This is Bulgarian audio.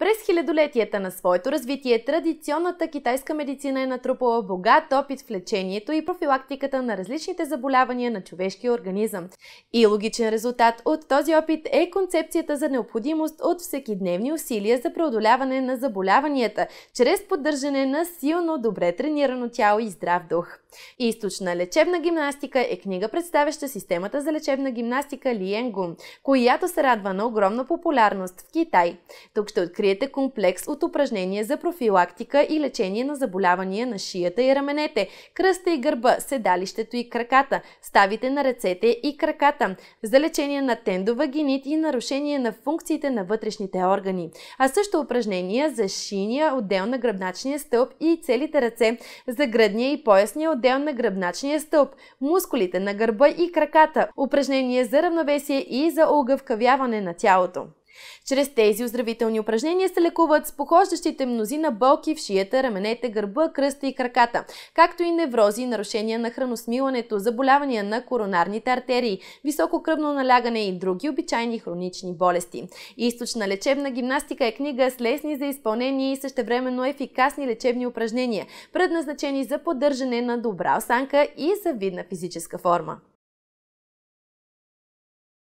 През хилядолетията на своето развитие традиционната китайска медицина е натрупала богат опит в лечението и профилактиката на различните заболявания на човешкия организъм. И логичен резултат от този опит е концепцията за необходимост от всекидневни усилия за преодоляване на заболяванията, чрез поддържане на силно, добре тренирано тяло и здрав дух. Източна лечебна гимнастика е книга, представяща системата за лечебна гимнастика Лиенгун, която се радва на огромна популярност в Китай. Тук ще открием откриете комплекс от упражнения за профилактика и лечение на заболявания на шията и раменете, кръста и гърба, седалището и краката, ставите на ръцете и краката, за лечение на тендова генит и нарушение на функциите на вътрешните органи, а също упражнения за шиния отдел на гръбначния стълб и целите ръце, за гръдния и поясния отдел на гръбначния стълб, мускулите на гърба и краката, упражнения за равновесие и за огъвкавяване на тялото. Чрез тези оздравителни упражнения се лекуват с похождащите мнозина болки в шията, раменете, гърба, кръста и краката, както и неврози, нарушения на храносмилането, заболявания на коронарните артерии, високо кръвно налягане и други обичайни хронични болести. Източна лечебна гимнастика е книга с лесни за изпълнение и същевременно ефикасни лечебни упражнения, предназначени за поддържане на добра осанка и завидна физическа форма.